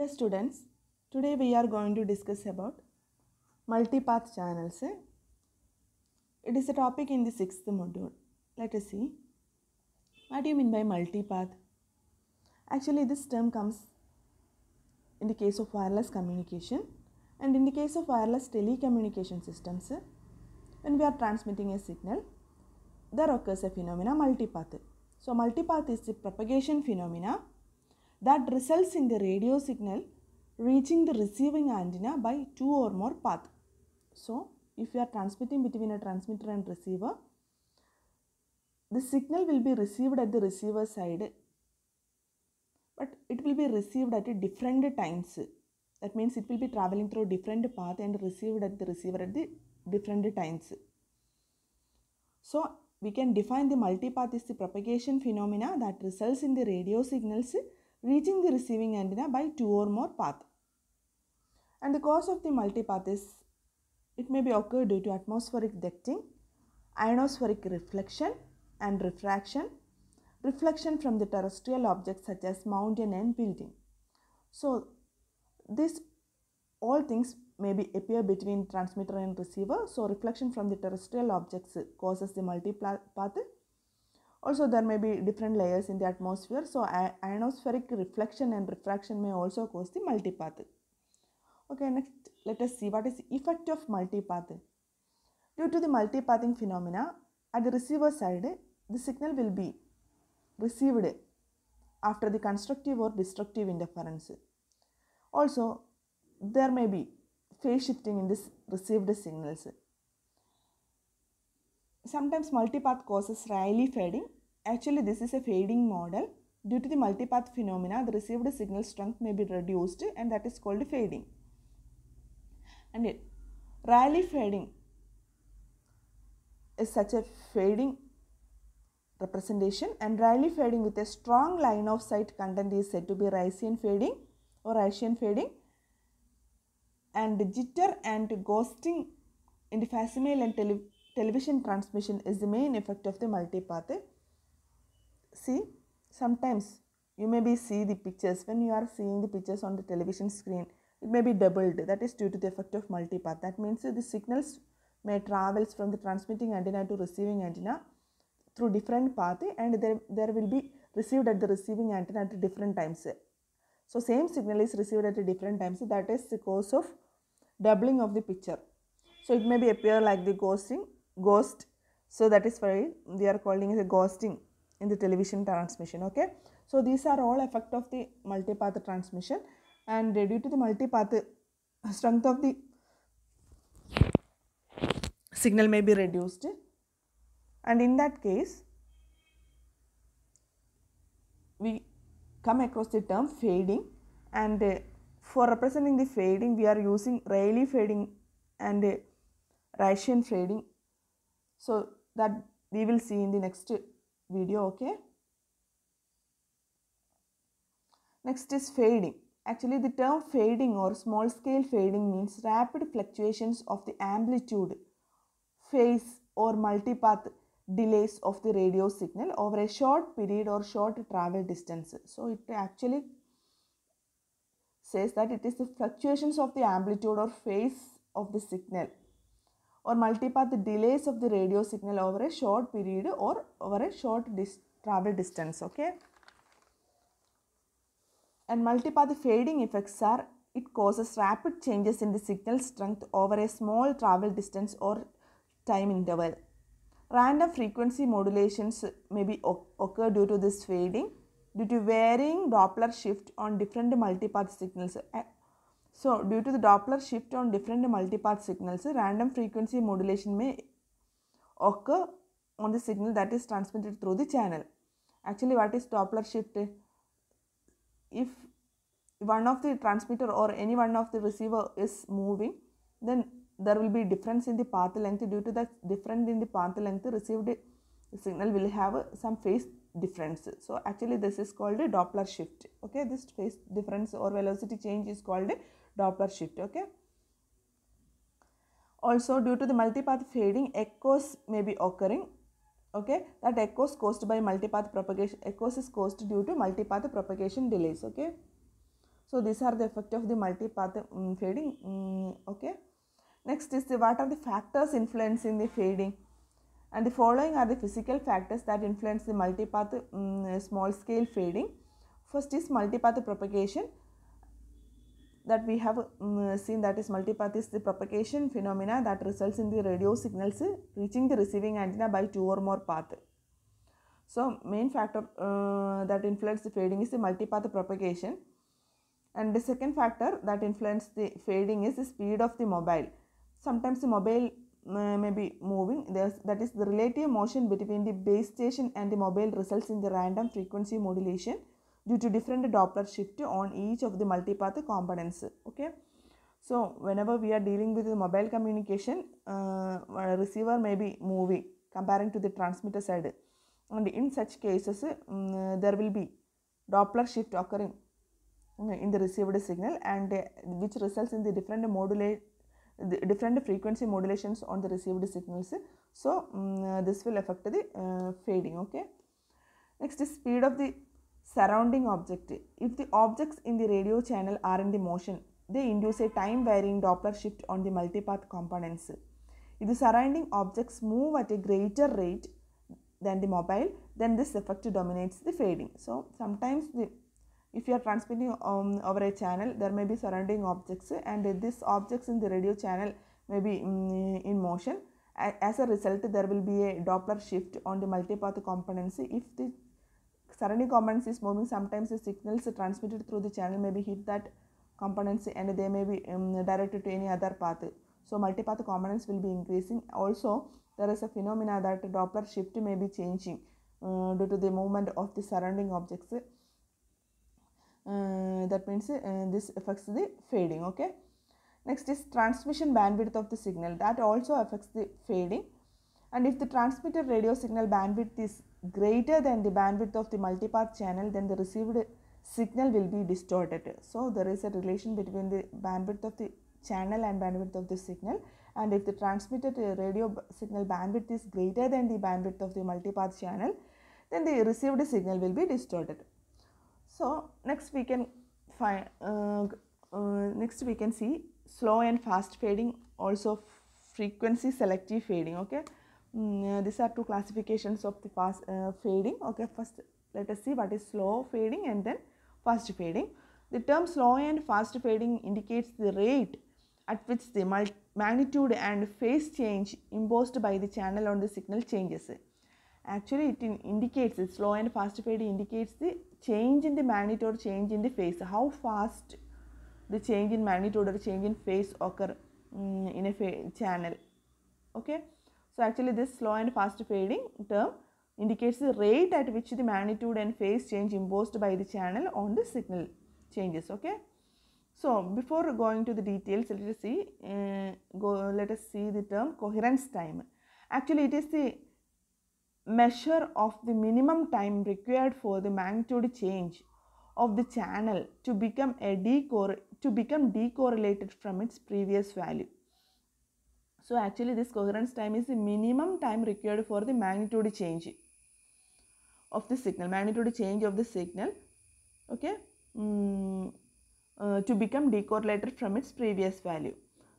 Dear students, today we are going to discuss about multipath channels. It is a topic in the sixth module. Let us see. What do you mean by multipath? Actually, this term comes in the case of wireless communication and in the case of wireless telecommunication systems, when we are transmitting a signal, there occurs a phenomena multipath. So, multipath is the propagation phenomena that results in the radio signal reaching the receiving antenna by two or more paths. So, if you are transmitting between a transmitter and receiver, the signal will be received at the receiver side, but it will be received at different times. That means it will be traveling through different path and received at the receiver at the different times. So, we can define the multipath is the propagation phenomena that results in the radio signals reaching the receiving antenna by two or more paths. And the cause of the multipath is it may be occur due to atmospheric ducting, ionospheric reflection and refraction, reflection from the terrestrial objects such as mountain and building. So this all things may be appear between transmitter and receiver. So reflection from the terrestrial objects causes the multipath also, there may be different layers in the atmosphere, so ionospheric reflection and refraction may also cause the multipath. Okay, next let us see what is the effect of multipath. Due to the multipathing phenomena, at the receiver side, the signal will be received after the constructive or destructive interference. Also, there may be phase shifting in this received signals. Sometimes multipath causes Rayleigh fading. Actually, this is a fading model. Due to the multipath phenomena, the received signal strength may be reduced and that is called fading. And Rayleigh fading is such a fading representation and Rayleigh fading with a strong line of sight content is said to be Ricean fading or Ricean fading and jitter and ghosting in the facsimile and tele television transmission is the main effect of the multipath. See, sometimes you may be see the pictures when you are seeing the pictures on the television screen it may be doubled that is due to the effect of multipath that means the signals may travels from the transmitting antenna to receiving antenna through different path and there, there will be received at the receiving antenna at different times so same signal is received at different times that is the cause of doubling of the picture so it may be appear like the ghosting ghost so that is why they are calling it a ghosting in the television transmission okay so these are all effect of the multipath transmission and due to the multipath strength of the signal may be reduced and in that case we come across the term fading and uh, for representing the fading we are using Rayleigh fading and uh, Racian fading so that we will see in the next video okay. Next is fading. Actually the term fading or small scale fading means rapid fluctuations of the amplitude, phase or multipath delays of the radio signal over a short period or short travel distance. So it actually says that it is the fluctuations of the amplitude or phase of the signal or multipath delays of the radio signal over a short period or over a short dis travel distance okay and multipath fading effects are it causes rapid changes in the signal strength over a small travel distance or time interval random frequency modulations may be occur due to this fading due to varying doppler shift on different multipath signals eh, so due to the Doppler shift on different multipath signals, random frequency modulation may occur on the signal that is transmitted through the channel. Actually, what is Doppler shift? If one of the transmitter or any one of the receiver is moving, then there will be difference in the path length. Due to the difference in the path length, received signal will have some phase difference. So actually, this is called a Doppler shift. Okay, this phase difference or velocity change is called Doppler shift. Okay. Also, due to the multipath fading, echoes may be occurring. Okay, that echoes caused by multipath propagation. Echoes is caused due to multipath propagation delays. Okay. So these are the effect of the multipath um, fading. Mm, okay. Next is the what are the factors influencing the fading? And the following are the physical factors that influence the multipath um, small scale fading. First is multipath propagation that we have mm, seen that is multipath is the propagation phenomena that results in the radio signals reaching the receiving antenna by two or more paths. So main factor uh, that influences the fading is the multipath propagation and the second factor that influences the fading is the speed of the mobile. Sometimes the mobile uh, may be moving There's, that is the relative motion between the base station and the mobile results in the random frequency modulation due to different Doppler shift on each of the multipath components. Okay. So, whenever we are dealing with the mobile communication, uh, receiver may be moving comparing to the transmitter side. And in such cases, um, there will be Doppler shift occurring mm, in the received signal and uh, which results in the different modulate different frequency modulations on the received signals so um, this will affect the uh, fading okay next is speed of the surrounding object. If the objects in the radio channel are in the motion, they induce a time varying Doppler shift on the multipath components. If the surrounding objects move at a greater rate than the mobile, then this effect dominates the fading. So sometimes the if you are transmitting um, over a channel, there may be surrounding objects and these objects in the radio channel may be um, in motion. As a result, there will be a Doppler shift on the multipath components if the Surrounding components is moving. Sometimes the signals transmitted through the channel may be hit that components and they may be um, directed to any other path. So multipath components will be increasing. Also, there is a phenomena that Doppler shift may be changing uh, due to the movement of the surrounding objects. Uh, that means uh, this affects the fading. Okay. Next is transmission bandwidth of the signal. That also affects the fading. And if the transmitter radio signal bandwidth is greater than the bandwidth of the multipath channel, then the received signal will be distorted. So there is a relation between the bandwidth of the channel and bandwidth of the signal and if the transmitted uh, radio signal bandwidth is greater than the bandwidth of the multipath channel then the received signal will be distorted. So next we can find uh, uh, next we can see slow and fast fading also frequency selective fading okay Mm, uh, these are two classifications of the fast uh, fading. Okay, first let us see what is slow fading and then fast fading. The term slow and fast fading indicates the rate at which the magnitude and phase change imposed by the channel on the signal changes. Actually, it indicates the slow and fast fading indicates the change in the magnitude or change in the phase. How fast the change in magnitude or change in phase occur um, in a channel. Okay. So actually this slow and fast fading term indicates the rate at which the magnitude and phase change imposed by the channel on the signal changes okay so before going to the details let us see uh, go let us see the term coherence time actually it is the measure of the minimum time required for the magnitude change of the channel to become a decor to become decorrelated from its previous value so actually this coherence time is the minimum time required for the magnitude change of the signal, magnitude change of the signal, okay, mm, uh, to become decorrelated from its previous value.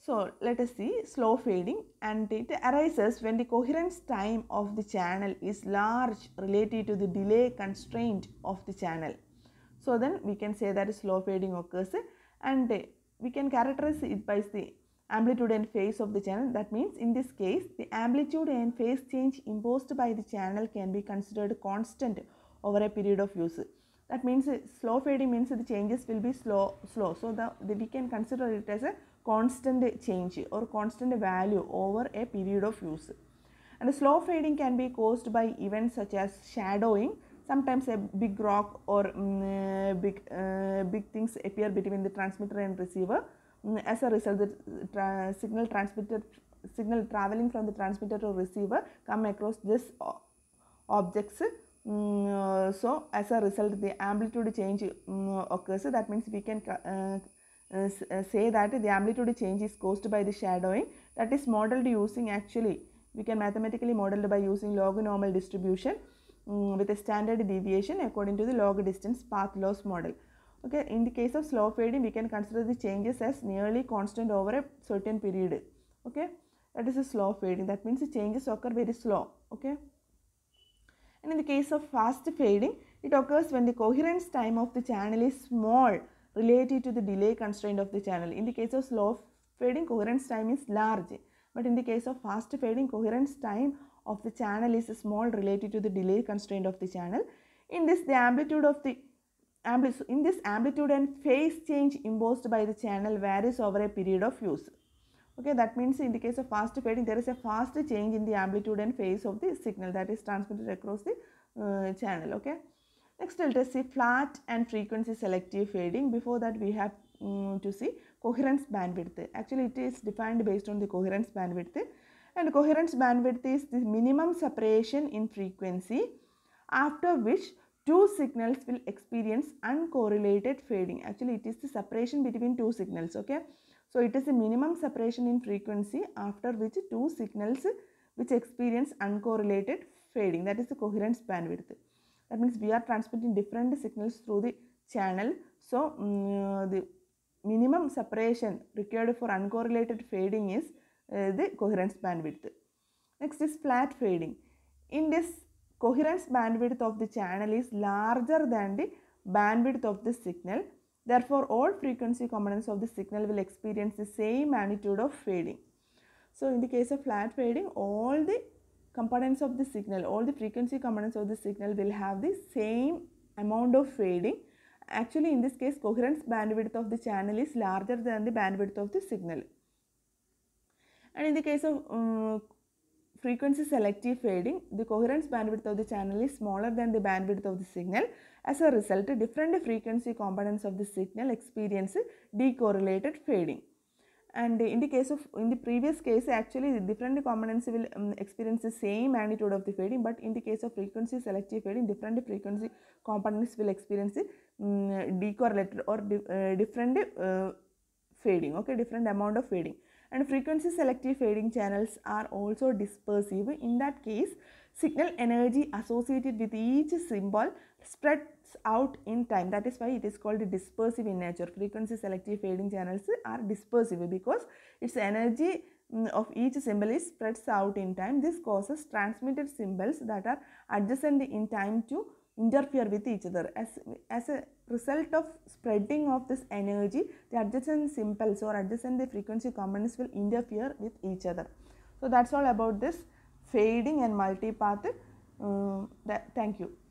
So let us see slow fading and it arises when the coherence time of the channel is large relative to the delay constraint of the channel. So then we can say that slow fading occurs and we can characterize it by the amplitude and phase of the channel. That means in this case, the amplitude and phase change imposed by the channel can be considered constant over a period of use. That means uh, slow fading means the changes will be slow. slow. So the, the, we can consider it as a constant change or constant value over a period of use. And slow fading can be caused by events such as shadowing. Sometimes a big rock or um, big, uh, big things appear between the transmitter and receiver Mm, as a result, the tra signal transmitted signal traveling from the transmitter to receiver come across this objects mm, uh, so as a result the amplitude change um, occurs that means we can uh, uh, uh, say that the amplitude change is caused by the shadowing that is modeled using actually we can mathematically model by using log normal distribution um, with a standard deviation according to the log distance path loss model Okay, in the case of slow fading, we can consider the changes as nearly constant over a certain period. Okay, that is a slow fading. That means the changes occur very slow. Okay. And in the case of fast fading, it occurs when the coherence time of the channel is small related to the delay constraint of the channel. In the case of slow fading, coherence time is large. But in the case of fast fading, coherence time of the channel is small related to the delay constraint of the channel. In this, the amplitude of the so in this amplitude and phase change imposed by the channel varies over a period of use. Okay, that means in the case of fast fading, there is a fast change in the amplitude and phase of the signal that is transmitted across the uh, channel. Okay. Next, let us see flat and frequency selective fading. Before that, we have um, to see coherence bandwidth. Actually, it is defined based on the coherence bandwidth. And coherence bandwidth is the minimum separation in frequency after which two signals will experience uncorrelated fading. Actually, it is the separation between two signals, okay? So, it is the minimum separation in frequency after which two signals which experience uncorrelated fading. That is the coherence bandwidth. That means we are transmitting different signals through the channel. So, um, the minimum separation required for uncorrelated fading is uh, the coherence bandwidth. Next is flat fading. In this coherence bandwidth of the channel is larger than the bandwidth of the signal. Therefore, all frequency components of the signal will experience the same magnitude of fading. So, in the case of flat fading, all the components of the signal, all the frequency components of the signal will have the same amount of fading. Actually, in this case, coherence bandwidth of the channel is larger than the bandwidth of the signal. And in the case of um, frequency selective fading, the coherence bandwidth of the channel is smaller than the bandwidth of the signal. As a result, different frequency components of the signal experience decorrelated fading. And in the case of, in the previous case, actually different components will um, experience the same magnitude of the fading, but in the case of frequency selective fading, different frequency components will experience um, decorrelated or di uh, different uh, fading, okay, different amount of fading and frequency selective fading channels are also dispersive. In that case, signal energy associated with each symbol spreads out in time. That is why it is called dispersive in nature. Frequency selective fading channels are dispersive because its energy mm, of each symbol is spreads out in time. This causes transmitted symbols that are adjacent in time to interfere with each other. As, as a result of spreading of this energy, the adjacent simples or adjacent the frequency components will interfere with each other. So that's all about this fading and multipath. Um, that, thank you.